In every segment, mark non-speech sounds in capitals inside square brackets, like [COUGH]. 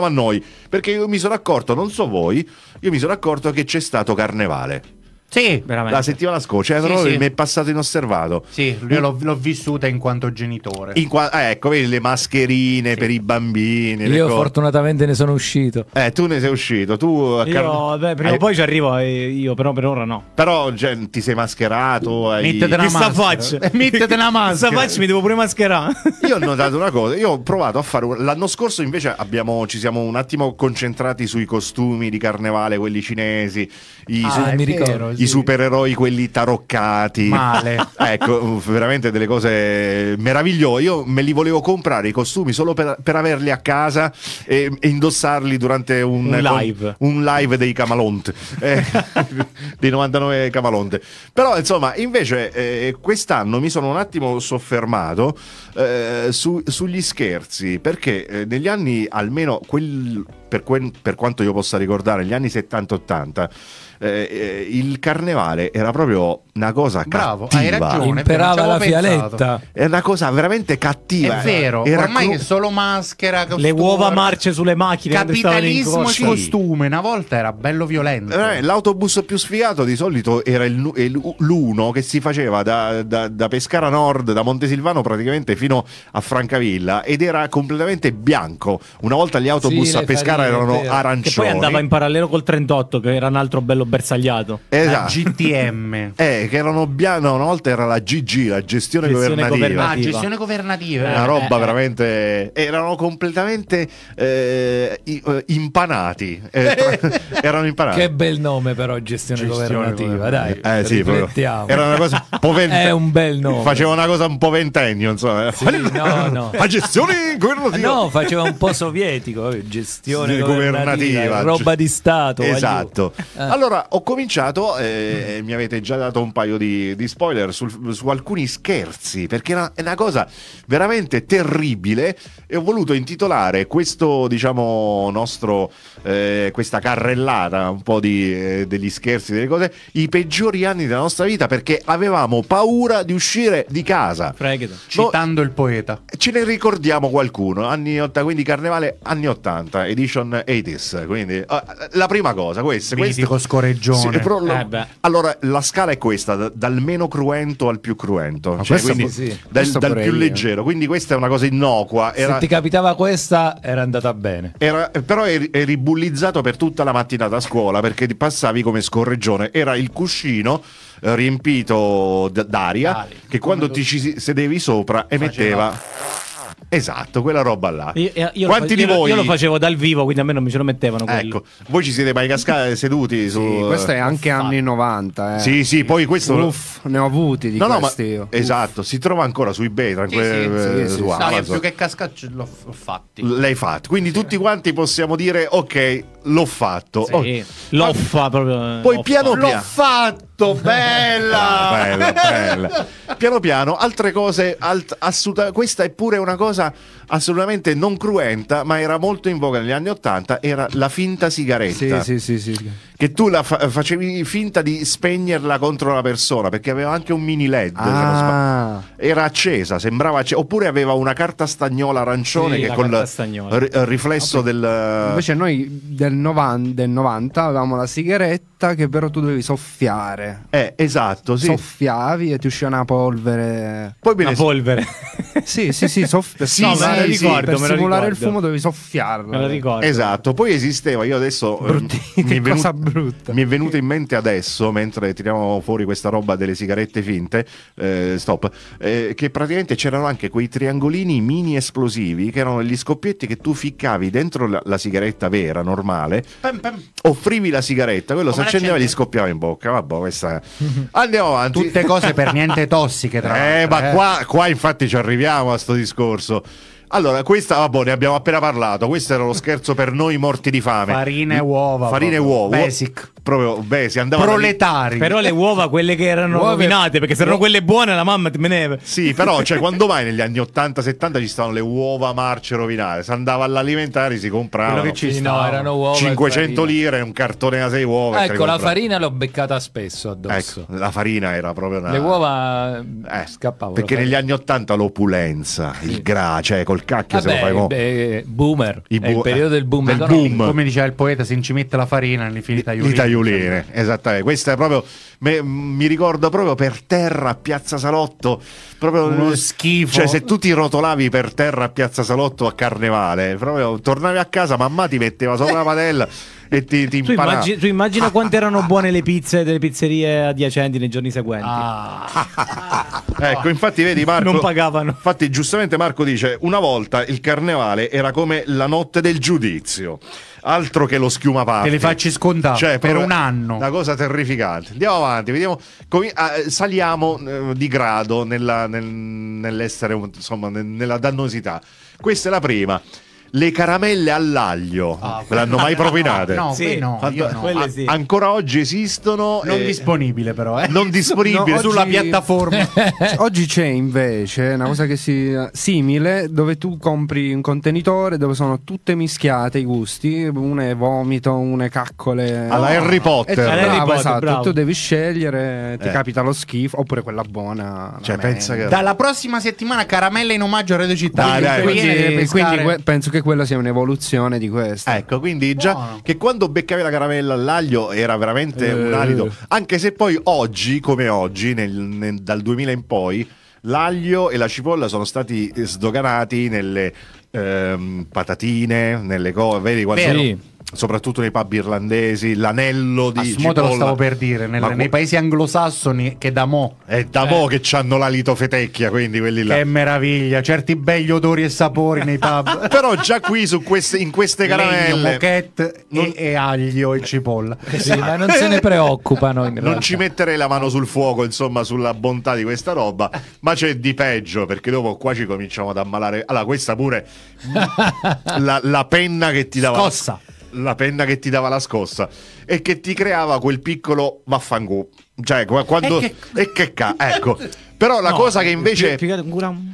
a noi, perché io mi sono accorto, non so voi, io mi sono accorto che c'è stato carnevale. Sì, veramente. La settimana scorsa, cioè, sì, sì. mi è passato inosservato. Sì, io l'ho, l'ho vissuta in quanto genitore. In qua- eh, ecco, vedi le mascherine sì. per i bambini. Io fortunatamente ne sono uscito. Eh, tu ne sei uscito. Tu io, beh, prima o hai... poi ci arrivo, eh, io però per ora no. Però cioè, ti sei mascherato. Hai... Mettete una Chissà faccia. [LAUGHS] Mettete una maschera. faccia, mi devo pure mascherare. [LAUGHS] io ho notato una cosa, io ho provato a fare... Un... L'anno scorso invece abbiamo, ci siamo un attimo concentrati sui costumi di carnevale, quelli cinesi. I, ah, su... Ah, mi ricordo i supereroi quelli taroccati. Male. [LAUGHS] ecco, veramente delle cose meravigliose. Io me li volevo comprare i costumi solo per, per averli a casa e, e, indossarli durante un, un live, con, un live dei Camalont, eh, [LAUGHS] dei 99 Camalont. Però insomma, invece eh, quest'anno mi sono un attimo soffermato eh, su, sugli scherzi, perché eh, negli anni almeno quel, per, quel, per quanto io possa ricordare, gli anni 70-80, eh, eh, il carnevale era proprio una cosa Bravo, cattiva. hai ragione. Imperava la fialetta. È una cosa veramente cattiva. È eh. vero, era ormai cru- solo maschera. Costume, le uova marce sulle macchine. Capitalismo di costume. Una volta era bello violento. Eh, l'autobus più sfigato di solito era il, il, l'uno che si faceva da, da, da Pescara Nord, da Montesilvano praticamente fino a Francavilla ed era completamente bianco. Una volta gli autobus sì, a Pescara farine, erano arancioni. Che poi andava in parallelo col 38 che era un altro bello bersagliato. Eh, esatto. La GTM. eh, che erano bianchi. una volta era la GG, la gestione, gestione governativa. governativa. Ah, gestione governativa. Una roba eh, eh. veramente. Erano completamente eh, eh impanati. [LAUGHS] erano impanati. Che bel nome, però, gestione, gestione governativa. governativa. Dai, eh, sì, Era una cosa [LAUGHS] povente... È un bel nome. Faceva una cosa un po' ventennio, insomma. Sì, no, no. [LAUGHS] La gestione governativa. No, faceva un po' sovietico. Gestione sì, governativa, governativa. Roba di Stato. Esatto. Allora, ho cominciato eh, e mi avete già dato un paio di, di spoiler sul, su alcuni scherzi, perché è una, cosa veramente terribile e ho voluto intitolare questo, diciamo, nostro, eh, questa carrellata un po' di, eh, degli scherzi, delle cose, i peggiori anni della nostra vita, perché avevamo paura di uscire di casa. Fregata. Citando no, il poeta. Ce ne ricordiamo qualcuno, anni 80, quindi Carnevale anni 80, edition 80s, quindi ah, la prima cosa, questo. Mitico, questo pecoreggione. Sì, però lo, eh allora, la scala è questa, da, dal meno cruento al più cruento, cioè, quindi, sì, dal, dal più io. leggero. Quindi questa è una cosa innocua. Era, Se ti capitava questa, era andata bene. Era, però eri, eri bullizzato per tutta la mattinata a scuola perché ti passavi come scorreggione. Era il cuscino eh, riempito d'aria Dali, che quando ti ci sedevi sopra emetteva... Faceva Esatto, quella roba là. Io, eh, io, Quanti di io, voi? Io lo facevo dal vivo, quindi a me non mi ce lo mettevano. Quello. Ecco, voi ci siete mai cascati eh, seduti su. Sì, questo è anche Uff, anni 90. Eh. Sì, sì, poi questo. Uff, ne ho avuti di no, no, ma... io. Esatto, si trova ancora su eBay. Tranquillo, sì, sì, sì, eh, su sì, sì. No, più che cascaccio l'ho fatti. L'hai fatto. Quindi tutti quanti possiamo dire, ok l'ho fatto. Sì, oh. L'ho fa proprio. Eh, Poi l'ho piano piano. L'ho fatto, bella! [LAUGHS] bella, bella. Piano piano, altre cose. Alt- assoluta- questa è pure una cosa assolutamente non cruenta, ma era molto in voga negli anni Ottanta. Era la finta sigaretta. Sì, sì, sì. sì che tu la fa- facevi finta di spegnerla contro la persona perché aveva anche un mini LED. Ah. Era accesa, sembrava accesa. Oppure aveva una carta stagnola arancione sì, che con il r- riflesso okay. del. Invece noi del 90, del 90 avevamo la sigaretta che però tu dovevi soffiare. Eh, esatto, sì. Soffiavi e ti usciva una polvere. Poi una polvere. sì, sì, sì, soff- [LAUGHS] sì, no, sì, me ricordo, sì, per simulare il fumo dovevi soffiarla. Me lo ricordo. Esatto, poi esisteva, io adesso Brutti, eh, [LAUGHS] mi, è venuto, brutta. Mi è venuto in mente adesso, mentre tiriamo fuori questa roba delle sigarette finte, eh, stop, eh, che praticamente c'erano anche quei triangolini mini esplosivi che erano gli scoppietti che tu ficcavi dentro la, la sigaretta vera, normale, pam, pam. offrivi la sigaretta, quello si accendeva e gli scoppiava in bocca. Vabbè, questa... Andiamo avanti. Tutte cose per niente tossiche, tra eh, l'altro. Eh, ma qua, qua infatti ci arriviamo a sto discorso. Allora, questa, vabbè, ne abbiamo appena parlato. Questo era lo scherzo per noi morti di fame. Farina e uova. Farina e uova. Basic. Proprio, basic. Andavano andava Proletari. Però le uova, quelle che erano uova rovinate, perché se erano quelle buone la mamma te meneva. Sì, però, cioè, [LAUGHS] quando mai negli anni 80-70 ci stavano le uova marce rovinate? Se andava all'alimentare, si comprava. No, erano uova. 500 lire, un cartone a 6 uova. Ecco, la farina l'ho beccata spesso addosso. Ecco, la farina era proprio una... Le uova eh, scappavano. Perché negli anni 80 l'opulenza, il gra, cioè col col cacchio Vabbè, se lo fai mo'. Beh, boomer. I bu- il periodo del boom boom. Come diceva il poeta, se non ci mette la farina, li finita I tagliolene. Esattamente. Questa è proprio. Me, mi ricordo proprio per terra a Piazza Salotto. Proprio uno schifo. Cioè, se tu ti rotolavi per terra a Piazza Salotto a carnevale, proprio tornavi a casa, mamma ti metteva sopra la padella. [LAUGHS] e ti, ti tu, immagini, tu immagina [LAUGHS] quanto erano buone le pizze delle pizzerie adiacenti nei giorni seguenti. Ah. [LAUGHS] ecco, infatti vedi Marco... Non pagavano. Infatti giustamente Marco dice, una volta il carnevale era come la notte del giudizio altro che lo schiuma parte. Te le facci scontare cioè, per un anno. Una cosa terrificante. Andiamo avanti, vediamo. Com- ah, saliamo eh, di grado nella, nel, nell'essere, insomma, nella dannosità. Questa è la prima le caramelle all'aglio. Ah, Me l'hanno mai propinate? No, no, sì, no, no. Sì. ancora oggi esistono. Non eh, disponibile, però. Eh. Non disponibile oggi, sulla piattaforma. [LAUGHS] Cioè, oggi c'è invece una cosa che si simile dove tu compri un contenitore dove sono tutte mischiate i gusti. Una è vomito, una è caccole. Alla Harry Potter. Eh, bravo, Harry Potter esatto. Bravo. Tu devi scegliere, ti eh. capita lo schifo oppure quella buona. Cioè, che... Dalla prossima settimana caramelle in omaggio a Radio Città. Dai, dai, quindi, quindi penso che quella sia un'evoluzione di questa. Ecco, quindi già Buono. che quando beccavi la caramella all'aglio era veramente eh. un alito. Anche se poi oggi, come oggi, nel, nel, dal 2000 in poi, l'aglio e la cipolla sono stati sdoganati nelle ehm, patatine, nelle cose. Vedi quanto. Vero. Sono soprattutto nei pub irlandesi, l'anello di Asmodo cipolla. lo stavo per dire, nel, ma... nei paesi anglosassoni che da mo è eh, da eh. mo certo. che hanno la litofetecchia, quindi quelli là. Che meraviglia, certi begli odori e sapori nei pub. [LAUGHS] Però già qui queste, in queste caramelle moquette non... e, e, aglio e cipolla. Eh sì, ma non se ne preoccupano. non ci metterei la mano sul fuoco, insomma, sulla bontà di questa roba, ma c'è di peggio perché dopo qua ci cominciamo ad ammalare. Allora, questa pure [LAUGHS] la, la penna che ti dava Scossa la penna che ti dava la scossa e che ti creava quel piccolo vaffangu. Cioè, quando... E che, e che ca... ecco. Però la no, cosa che invece...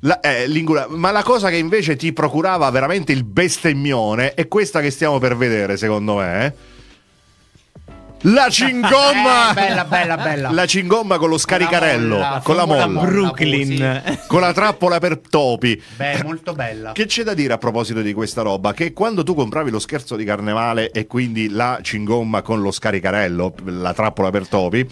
La, eh, ma la cosa che invece ti procurava veramente il bestemmione è questa che stiamo per vedere, secondo me. Eh? La cingomma! Eh, bella, bella, bella. La cingomma con lo scaricarello, molla, con la molla. Brooklyn. Con la trappola per topi. Beh, molto bella. Che c'è da dire a proposito di questa roba? Che quando tu compravi lo scherzo di carnevale e quindi la cingomma con lo scaricarello, la trappola per topi,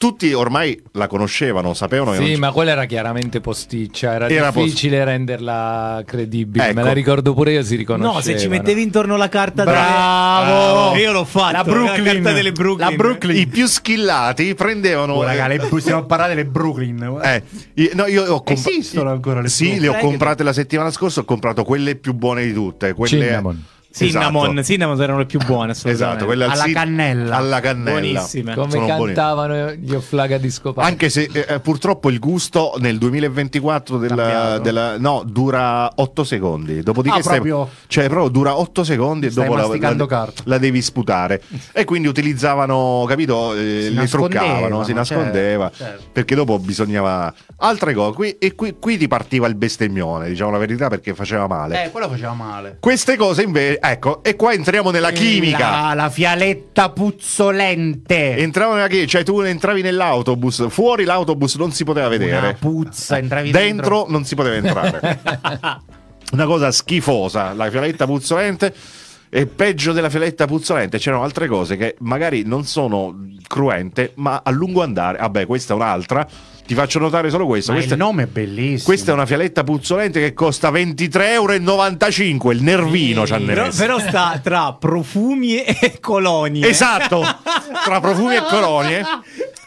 tutti ormai la conoscevano, sapevano. Sì, ma quella era chiaramente posticcia, era, era difficile post... renderla credibile. Ecco. Me la ecco. ricordo pure io, si riconosceva. No, se ci mettevi intorno la carta Bravo! Delle... Bravo. Io l'ho fatta. La Brooklyn. La carta delle Brooklyn. La Brooklyn. I più schillati prendevano... Oh, eh, raga, le... stiamo [LAUGHS] parlando delle Brooklyn. Eh, eh io, no, io ho comp... Esistono ancora le Sì, Brooklyn. le ho comprate la settimana scorsa, ho comprato quelle più buone di tutte. Quelle... Cinnamon. Cinnamon, esatto. cinnamon erano le più buone, esatto, assolutamente. Esatto, al alla sin- cannella. Alla cannella. Buonissime. Come Sono cantavano buonissime. gli Offlaga di Scopano. Anche se eh, eh, purtroppo il gusto nel 2024 della, della, no, dura 8 secondi. Dopodiché ah, stai, proprio... cioè proprio dura 8 secondi e dopo la, la, la, devi sputare. E quindi utilizzavano, capito, eh, le truccavano, si nascondeva, certo, certo. perché dopo bisognava altre cose qui, e qui, qui ti partiva il bestemmione, diciamo la verità, perché faceva male. Eh, quello faceva male. Queste cose invece ecco, e qua entriamo nella eh, chimica. La, la fialetta puzzolente. Entriamo nella chimica, cioè tu entravi nell'autobus, fuori l'autobus non si poteva vedere. Una puzza, entravi dentro. Dentro non si poteva entrare. [LAUGHS] Una cosa schifosa, la fialetta puzzolente. E peggio della fialetta puzzolente c'erano altre cose che magari non sono cruente, ma a lungo andare, vabbè, questa è un'altra ti faccio notare solo questo. Ma questa, il nome è bellissimo. Questa è una fialetta puzzolente che costa 23,95 euro. Il nervino sì, però, però, sta tra profumi e colonie. Esatto, tra profumi e colonie. [LAUGHS]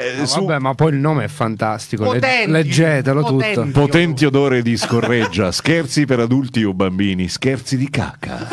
Eh, no, Vabbè, ma poi il nome è fantastico. Potenti, Leggetelo potenti. tutto. Potenti odore di scorreggia. Scherzi per adulti o bambini. Scherzi di cacca.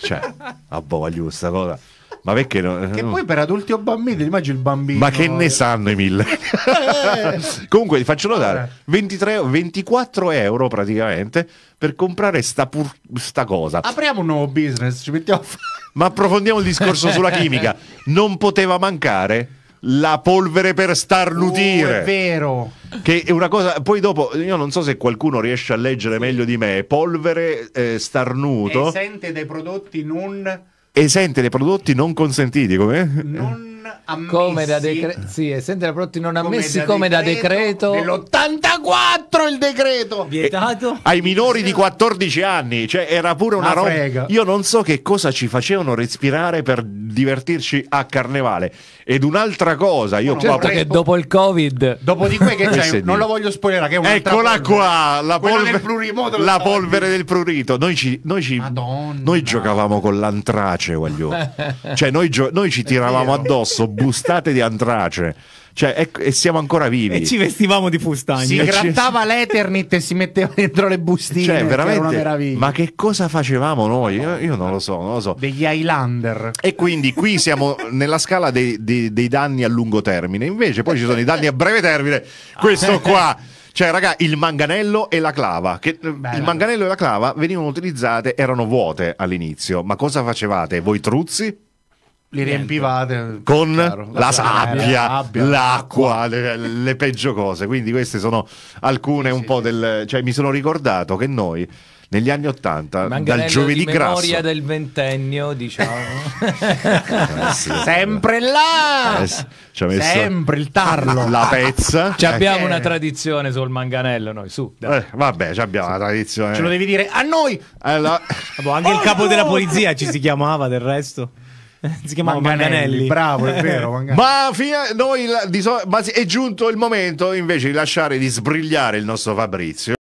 Cioè, a boh, voglio sta cosa. Ma perché no? Che poi per adulti o bambini, immagino il bambino. Ma che ne eh. sanno i mille? Eh. [LAUGHS] Comunque ti faccio notare, 23, eh. 24 euro praticamente per comprare sta, pur, sta cosa. Apriamo un nuovo business, ci mettiamo a fare. Ma approfondiamo il discorso [LAUGHS] sulla chimica. Non poteva mancare la polvere per starnutire. Uh, è vero. Che è una cosa. Poi dopo, io non so se qualcuno riesce a leggere meglio di me. Polvere eh, starnuto. Esente dai prodotti non esente dai prodotti non consentiti, come? Non ammessi. Come da decreto. Sì, essendo i prodotti non ammessi come da decreto. Nell'84 il decreto. Vietato. Eh, ai minori di 14 anni. Cioè era pure una, una ah, roba. Frega. Io non so che cosa ci facevano respirare per divertirci a carnevale. Ed un'altra cosa, io certo proprio... che dopo il Covid. Dopodiché che eh, c'è, non lo voglio spoilerare che è un'altra Eccola qua, la, polver... del la polvere del prurito. Noi ci, noi ci... Madonna. Noi giocavamo con l'antrace, guaglione. [LAUGHS] cioè noi, gio... noi ci tiravamo addosso cazzo, bustate di antrace. Cioè, e, ecco, e siamo ancora vivi. E ci vestivamo di fustagni. Si grattava l'Eternit e si metteva dentro le bustine. Cioè, veramente. ma che cosa facevamo noi? Io, io, non lo so, non lo so. Degli Highlander. E quindi qui siamo nella scala dei, dei, dei danni a lungo termine. Invece poi ci sono i danni a breve termine. Questo ah. qua. Cioè, raga, il manganello e la clava. Che, eh, il manganello e la clava venivano utilizzate, erano vuote all'inizio. Ma cosa facevate? Voi truzzi? li riempivate con la, la sabbia, sabbia l'acqua, le, le, peggio cose. Quindi queste sono alcune sì, un sì, po' sì. del... Cioè, mi sono ricordato che noi negli anni Ottanta, dal giovedì grasso. La memoria del ventennio, diciamo. eh sì, [LAUGHS] Sempre là! Eh, Sempre il tarlo. La pezza. Ci eh. abbiamo eh. una tradizione sul manganello noi, su. Eh, vabbè, ci abbiamo sì. una tradizione. Ce lo devi dire a noi! Allora... Eh, vabbè, anche oh, il capo oh, no! della polizia ci si chiamava del resto. [LAUGHS] si chiama Manganelli. Manganelli. Bravo, è [LAUGHS] vero. Ma fino noi, la, so ma è giunto il momento invece di lasciare di sbrigliare il nostro Fabrizio.